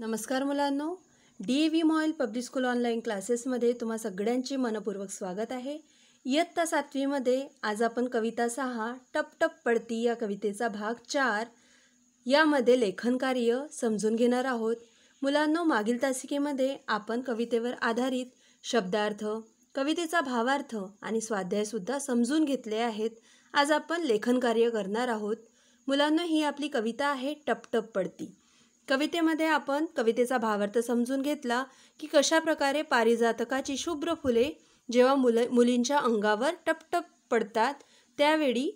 नमस्कार मुलांनो D A V MOIL public school online क्लासेसमध्ये तुम्हा सगळ्यांचे मनपूर्वक स्वागत आहे इयत्ता सातवीमध्ये आज आपण कविता सहा टप टप पडती या कवितेचा भाग चार यामध्ये लेखन कार्य समजून घेणार आहोत मुलांनो मागील तासिकेमध्ये आपण कवितेवर आधारित शब्दार्थ कवितेचा भावार्थ आणि स्वाध्यायसुद्धा समजून घेतले आहेत आज आपण लेखन कार्य करणार आहोत मुलांनो ही आपली कविता आहे टप टप पडती कवितेमध्ये आपण कवितेचा भावार्थ समजून घेतला की कशाप्रकारे पारिजातकाची शुभ्र फुले जेव्हा मुलं मुलींच्या अंगावर टपटप पडतात त्यावेळी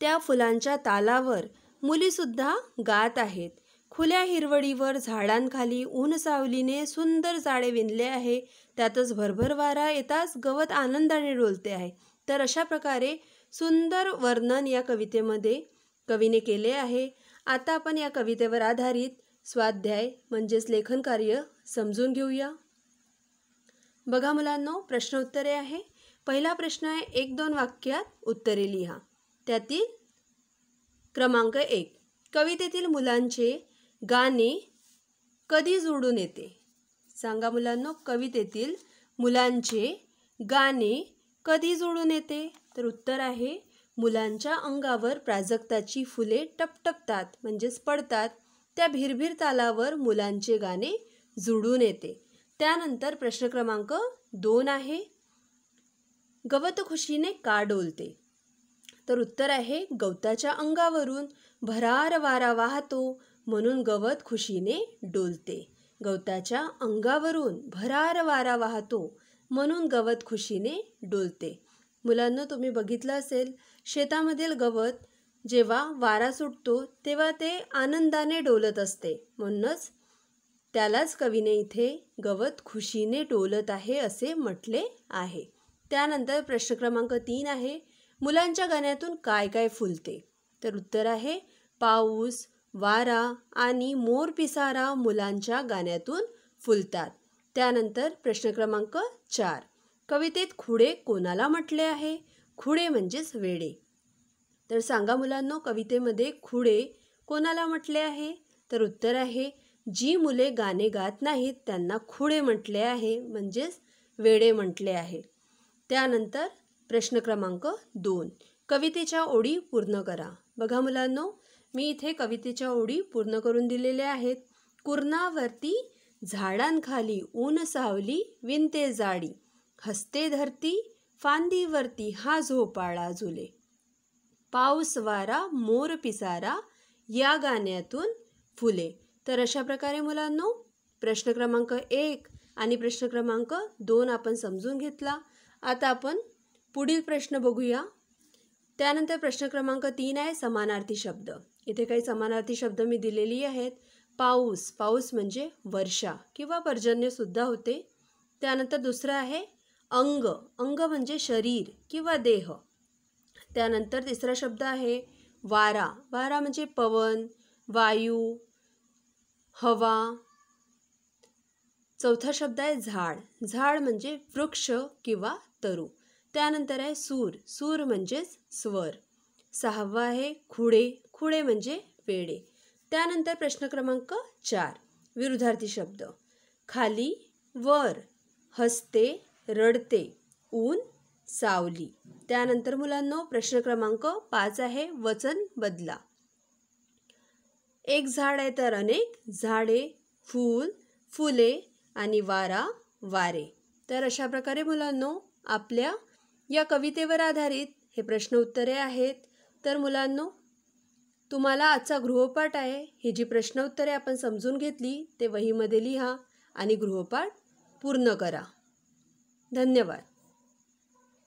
त्या फुलांच्या तालावर मुलीसुद्धा गात आहेत खुल्या हिरवडीवर झाडांखाली ऊन सावलीने सुंदर जाळे विणले आहे त्यातच भरभर वारा येताच गवत आनंदाने डोलते आहे तर अशा प्रकारे सुंदर वर्णन या कवितेमध्ये कवीने केले आहे आता आपण या कवितेवर आधारित स्वाध्याय म्हणजेच लेखन कार्य समजून घेऊया बघा मुलांनो प्रश्न उत्तरे आहे पहिला प्रश्न आहे एक दोन वाक्यात उत्तरे लिहा त्यातील क्रमांक एक कवितेतील मुलांचे गाणे कधी जोडून येते सांगा मुलांनो कवितेतील मुलांचे गाणे कधी जोडून येते तर उत्तर आहे मुलांच्या अंगावर प्राजक्ताची फुले टपटपतात म्हणजेच पडतात त्या भिरभिर तालावर मुलांचे गाणे जुडून येते त्यानंतर प्रश्न क्रमांक दोन आहे गवत खुशीने का डोलते तर उत्तर आहे गवताच्या अंगावरून भरार वारा वाहतो म्हणून गवत खुशीने डोलते गवताच्या अंगावरून भरार वारा वाहतो म्हणून गवत खुशीने डोलते मुलांना तुम्ही बघितलं असेल शेतामधील गवत जेव्हा वारा सुटतो तेव्हा ते आनंदाने डोलत असते म्हणूनच त्यालाच कवीने इथे गवत खुशीने डोलत आहे असे म्हटले आहे त्यानंतर प्रश्न क्रमांक तीन आहे मुलांच्या गाण्यातून काय काय फुलते तर उत्तर आहे पाऊस वारा आणि मोर पिसारा मुलांच्या गाण्यातून फुलतात त्यानंतर प्रश्न क्रमांक चार कवितेत खुडे कोणाला म्हटले आहे खुडे म्हणजेच वेडे तर सांगा मुलांनो कवितेमध्ये खुडे कोणाला म्हटले आहे तर उत्तर आहे जी मुले गाणे गात नाहीत त्यांना खुडे म्हटले आहे म्हणजेच वेडे म्हटले आहे त्यानंतर प्रश्न क्रमांक दोन कवितेच्या ओळी पूर्ण करा बघा मुलांनो मी इथे कवितेच्या ओळी पूर्ण करून दिलेल्या आहेत कुर्णावरती झाडांखाली ऊन सावली विणते जाडी हस्ते धरती फांदीवरती हा झोपाळा झुले पाऊस वारा मोर पिसारा या गाण्यातून फुले तर अशा प्रकारे मुलांनो प्रश्न क्रमांक एक आणि प्रश्न क्रमांक दोन आपण समजून घेतला आता आपण पुढील प्रश्न बघूया त्यानंतर प्रश्न क्रमांक तीन आहे समानार्थी शब्द इथे काही समानार्थी शब्द मी दिलेली आहेत पाऊस पाऊस म्हणजे वर्षा किंवा पर्जन्यसुद्धा होते त्यानंतर दुसरं आहे अंग अंग म्हणजे शरीर किंवा देह त्यानंतर तिसरा शब्द आहे वारा वारा म्हणजे पवन वायू हवा चौथा शब्द आहे झाड झाड म्हणजे वृक्ष किंवा तरू त्यानंतर आहे सूर सूर म्हणजेच स्वर सहावा आहे खुडे खुडे म्हणजे वेडे त्यानंतर प्रश्न क्रमांक चार विरुद्धार्थी शब्द खाली वर हस्ते रडते ऊन सावली त्यानंतर मुलांनो प्रश्न क्रमांक पाच आहे वचन बदला एक झाड आहे तर अनेक झाडे फूल फुले आणि वारा वारे तर अशा प्रकारे मुलांनो आपल्या या कवितेवर आधारित हे प्रश्न उत्तरे आहेत तर मुलांनो तुम्हाला आजचा गृहपाठ आहे ही जी प्रश्न उत्तरे आपण समजून घेतली ते वहीमध्ये लिहा आणि गृहपाठ पूर्ण करा धन्यवाद